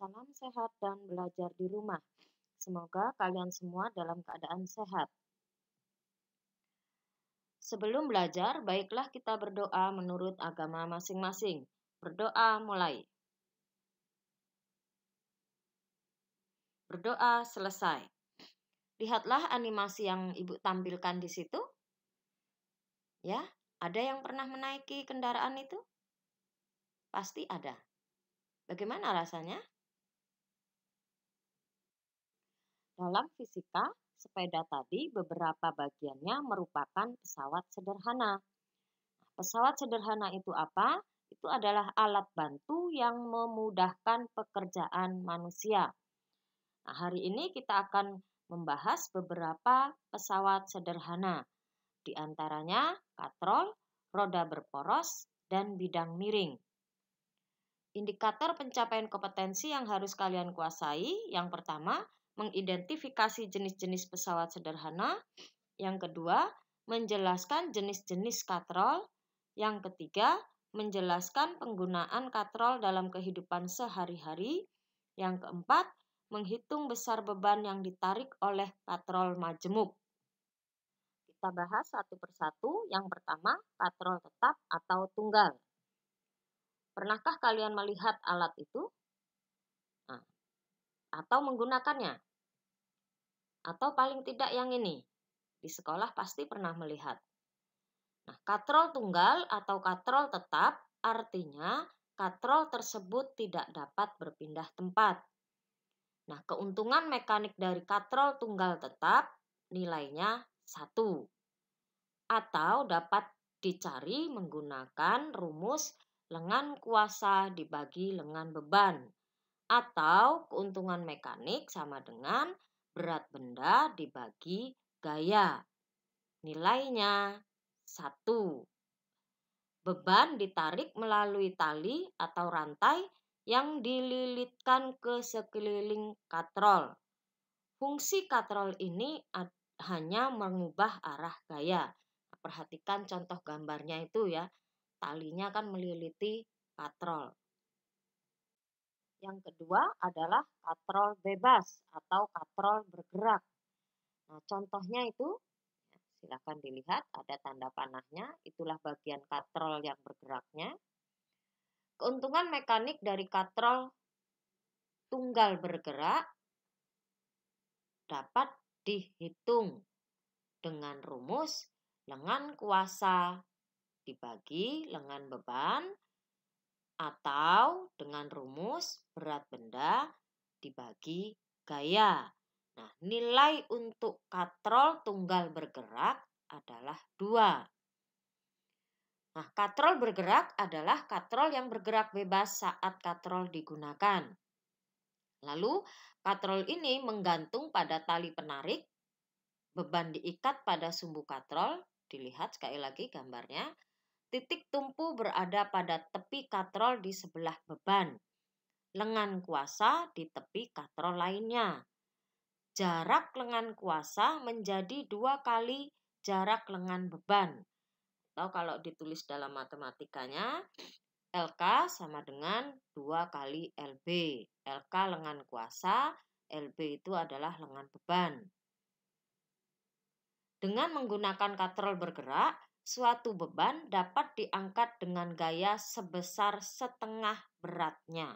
Salam sehat dan belajar di rumah. Semoga kalian semua dalam keadaan sehat. Sebelum belajar, baiklah kita berdoa menurut agama masing-masing. Berdoa mulai. Berdoa selesai. Lihatlah animasi yang Ibu tampilkan di situ. Ya, ada yang pernah menaiki kendaraan itu? Pasti ada. Bagaimana rasanya? Dalam fisika, sepeda tadi beberapa bagiannya merupakan pesawat sederhana. Pesawat sederhana itu apa? Itu adalah alat bantu yang memudahkan pekerjaan manusia. Nah, hari ini kita akan membahas beberapa pesawat sederhana. Di antaranya katrol, roda berporos, dan bidang miring. Indikator pencapaian kompetensi yang harus kalian kuasai, yang pertama, mengidentifikasi jenis-jenis pesawat sederhana. Yang kedua, menjelaskan jenis-jenis katrol. Yang ketiga, menjelaskan penggunaan katrol dalam kehidupan sehari-hari. Yang keempat, menghitung besar beban yang ditarik oleh katrol majemuk. Kita bahas satu persatu. Yang pertama, katrol tetap atau tunggal. Pernahkah kalian melihat alat itu? Nah, atau menggunakannya? Atau paling tidak yang ini. Di sekolah pasti pernah melihat. Nah, katrol tunggal atau katrol tetap artinya katrol tersebut tidak dapat berpindah tempat. Nah, keuntungan mekanik dari katrol tunggal tetap nilainya satu Atau dapat dicari menggunakan rumus lengan kuasa dibagi lengan beban. Atau keuntungan mekanik sama dengan berat benda dibagi gaya. Nilainya 1. Beban ditarik melalui tali atau rantai yang dililitkan ke sekeliling katrol. Fungsi katrol ini hanya mengubah arah gaya. Perhatikan contoh gambarnya itu ya. Talinya kan meliliti katrol. Yang kedua adalah katrol bebas atau katrol bergerak. Nah, contohnya itu ya, silakan dilihat ada tanda panahnya, itulah bagian katrol yang bergeraknya. Keuntungan mekanik dari katrol tunggal bergerak dapat dihitung dengan rumus lengan kuasa dibagi lengan beban atau dengan rumus berat benda dibagi gaya. Nah, nilai untuk katrol tunggal bergerak adalah 2. Nah, katrol bergerak adalah katrol yang bergerak bebas saat katrol digunakan. Lalu, katrol ini menggantung pada tali penarik, beban diikat pada sumbu katrol, dilihat sekali lagi gambarnya, Titik tumpu berada pada tepi katrol di sebelah beban. Lengan kuasa di tepi katrol lainnya. Jarak lengan kuasa menjadi dua kali jarak lengan beban. Atau kalau ditulis dalam matematikanya, LK sama dengan dua kali LB. LK lengan kuasa, LB itu adalah lengan beban. Dengan menggunakan katrol bergerak, suatu beban dapat diangkat dengan gaya sebesar setengah beratnya.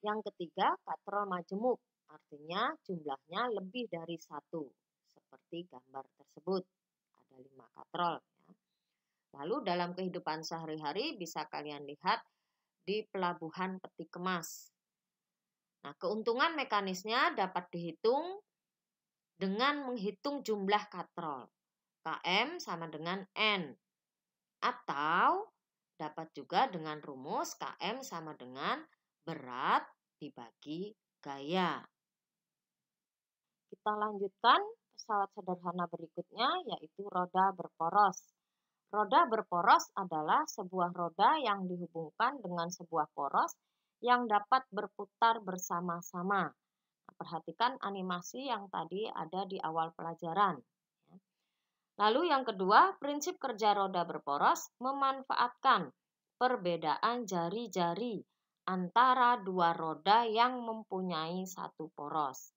Yang ketiga, katrol majemuk, artinya jumlahnya lebih dari satu, seperti gambar tersebut. Ada lima katrol. Ya. Lalu dalam kehidupan sehari-hari bisa kalian lihat di pelabuhan peti kemas. Nah, keuntungan mekanisnya dapat dihitung dengan menghitung jumlah katrol. KM sama dengan N. Atau dapat juga dengan rumus KM sama dengan berat dibagi gaya. Kita lanjutkan pesawat sederhana berikutnya yaitu roda berporos. Roda berporos adalah sebuah roda yang dihubungkan dengan sebuah poros yang dapat berputar bersama-sama. Perhatikan animasi yang tadi ada di awal pelajaran. Lalu yang kedua, prinsip kerja roda berporos memanfaatkan perbedaan jari-jari antara dua roda yang mempunyai satu poros.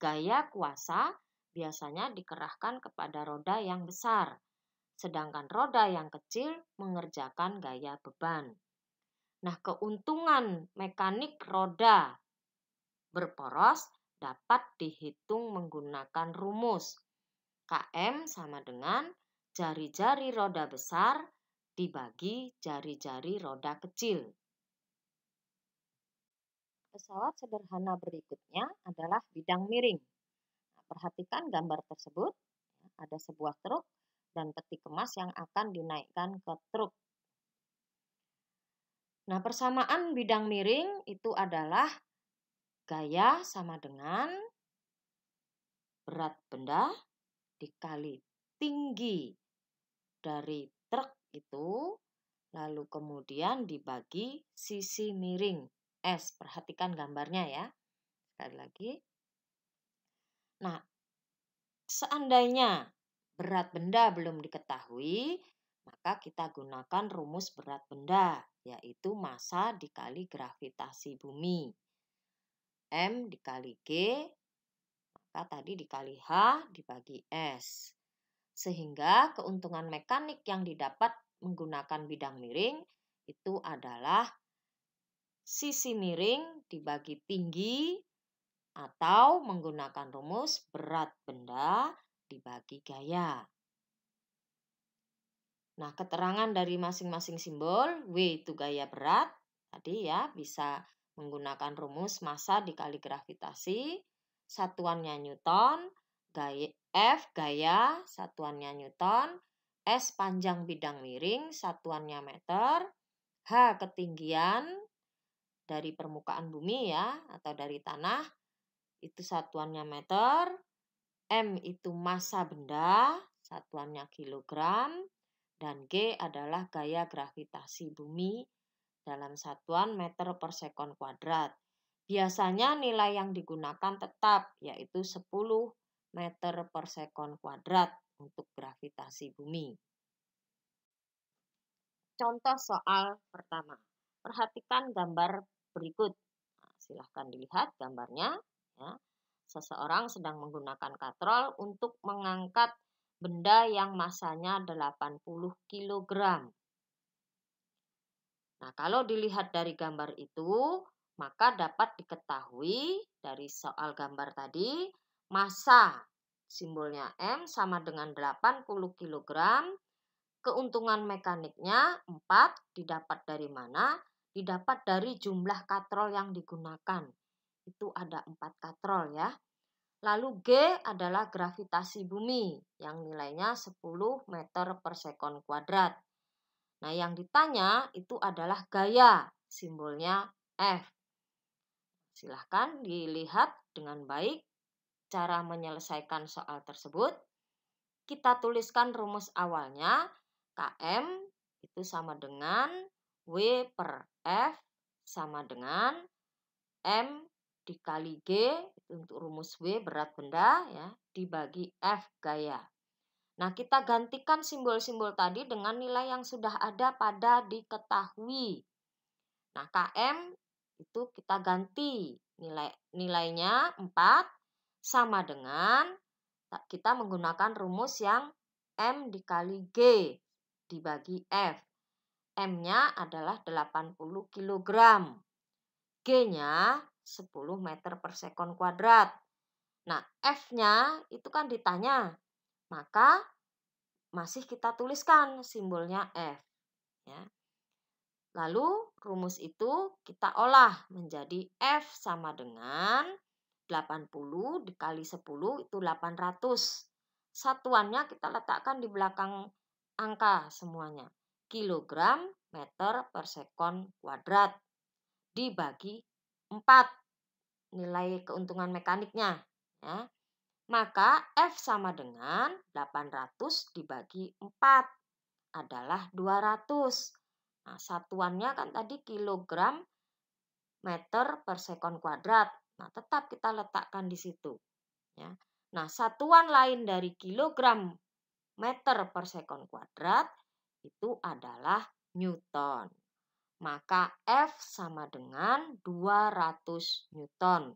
Gaya kuasa biasanya dikerahkan kepada roda yang besar, sedangkan roda yang kecil mengerjakan gaya beban. Nah, keuntungan mekanik roda berporos dapat dihitung menggunakan rumus KM sama dengan jari-jari roda besar dibagi jari-jari roda kecil. Pesawat sederhana berikutnya adalah bidang miring. Nah, perhatikan gambar tersebut. Ada sebuah truk dan peti kemas yang akan dinaikkan ke truk. Nah, persamaan bidang miring itu adalah gaya sama dengan berat benda dikali tinggi dari truk itu, lalu kemudian dibagi sisi miring S. Perhatikan gambarnya ya. Sekali lagi. Nah, seandainya berat benda belum diketahui, maka kita gunakan rumus berat benda, yaitu massa dikali gravitasi bumi. M dikali G maka tadi dikali H dibagi S. Sehingga keuntungan mekanik yang didapat menggunakan bidang miring itu adalah sisi miring dibagi tinggi atau menggunakan rumus berat benda dibagi gaya. Nah, keterangan dari masing-masing simbol, W itu gaya berat, tadi ya bisa menggunakan rumus massa dikali gravitasi, satuannya Newton, gaya, F gaya, satuannya Newton, S panjang bidang miring, satuannya meter, H ketinggian dari permukaan bumi ya, atau dari tanah, itu satuannya meter, M itu massa benda, satuannya kilogram, dan G adalah gaya gravitasi bumi dalam satuan meter per sekon kuadrat. Biasanya nilai yang digunakan tetap yaitu 10 meter per sekon kuadrat untuk gravitasi bumi. Contoh soal pertama. Perhatikan gambar berikut. Nah, silahkan dilihat gambarnya. Ya. Seseorang sedang menggunakan katrol untuk mengangkat benda yang masanya 80 kg. Nah, kalau dilihat dari gambar itu, maka dapat diketahui dari soal gambar tadi, massa simbolnya M sama dengan 80 kg. Keuntungan mekaniknya 4 didapat dari mana? Didapat dari jumlah katrol yang digunakan. Itu ada 4 katrol ya. Lalu G adalah gravitasi bumi yang nilainya 10 meter per sekon kuadrat. Nah yang ditanya itu adalah gaya, simbolnya F. Silahkan dilihat dengan baik cara menyelesaikan soal tersebut. Kita tuliskan rumus awalnya, KM itu sama dengan W per F sama dengan M dikali G untuk rumus W berat benda ya dibagi F gaya. Nah, kita gantikan simbol-simbol tadi dengan nilai yang sudah ada pada diketahui. Nah, KM itu kita ganti nilai nilainya 4 sama dengan kita menggunakan rumus yang M dikali G dibagi F. M-nya adalah 80 kg. G-nya 10 meter per sekon kuadrat. Nah, F-nya itu kan ditanya. Maka masih kita tuliskan simbolnya F. Ya. Lalu rumus itu kita olah menjadi F sama dengan 80 dikali 10 itu 800. Satuannya kita letakkan di belakang angka semuanya. Kilogram meter per sekon kuadrat dibagi 4 nilai keuntungan mekaniknya. Ya. Maka F sama dengan 800 dibagi 4 adalah 200. Nah, satuannya kan tadi kilogram meter per sekon kuadrat. Nah, tetap kita letakkan di situ. Ya. Nah, satuan lain dari kilogram meter per sekon kuadrat itu adalah Newton. Maka F sama dengan 200 Newton.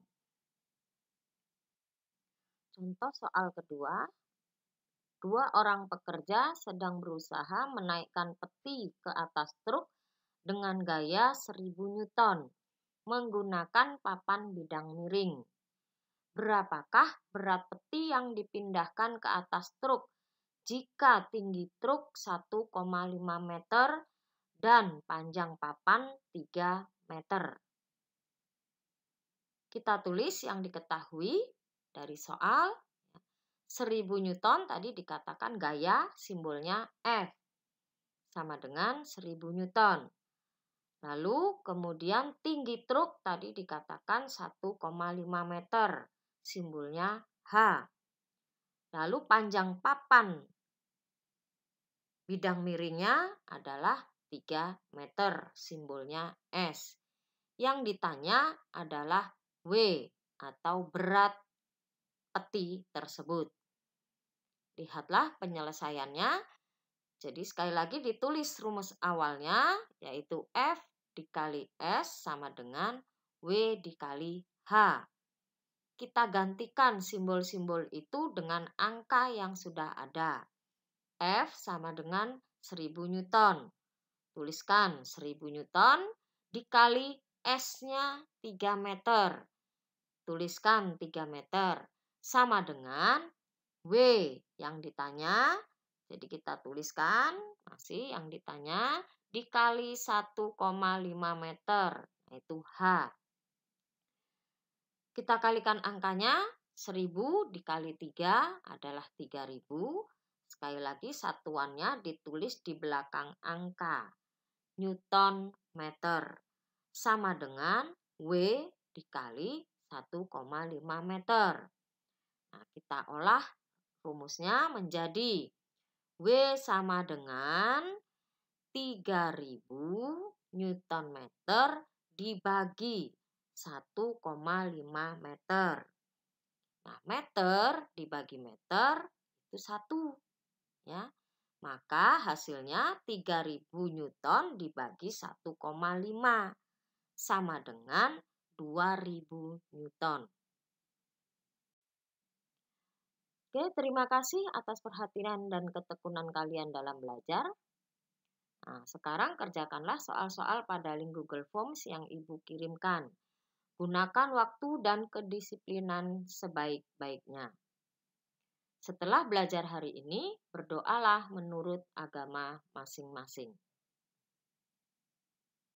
Contoh soal kedua, Dua orang pekerja sedang berusaha menaikkan peti ke atas truk dengan gaya 1000 Newton menggunakan papan bidang miring. Berapakah berat peti yang dipindahkan ke atas truk jika tinggi truk 1,5 meter dan panjang papan 3 meter? Kita tulis yang diketahui dari soal 1000 Newton tadi dikatakan gaya simbolnya F sama dengan 1000 Newton. Lalu kemudian tinggi truk tadi dikatakan 1,5 meter, simbolnya H. Lalu panjang papan bidang miringnya adalah 3 meter, simbolnya S. Yang ditanya adalah W atau berat peti tersebut. Lihatlah penyelesaiannya. Jadi sekali lagi ditulis rumus awalnya yaitu F dikali S sama dengan W dikali H. Kita gantikan simbol-simbol itu dengan angka yang sudah ada. F sama dengan 1000 Newton. Tuliskan 1000 Newton dikali S-nya 3 meter. Tuliskan 3 meter sama dengan W yang ditanya. Jadi kita tuliskan masih yang ditanya dikali 1,5 meter yaitu nah, H. Kita kalikan angkanya 1000 dikali 3 adalah 3000. Sekali lagi satuannya ditulis di belakang angka. Newton meter sama dengan W dikali 1,5 meter. Nah, kita olah Rumusnya menjadi W sama dengan 3000 Newton meter dibagi 1,5 meter. Nah, meter dibagi meter itu satu, ya. Maka hasilnya 3000 Newton dibagi 1,5 sama dengan 2000 Newton. Oke, terima kasih atas perhatian dan ketekunan kalian dalam belajar. Nah, sekarang kerjakanlah soal-soal pada link Google Forms yang Ibu kirimkan. Gunakan waktu dan kedisiplinan sebaik-baiknya. Setelah belajar hari ini, berdoalah menurut agama masing-masing.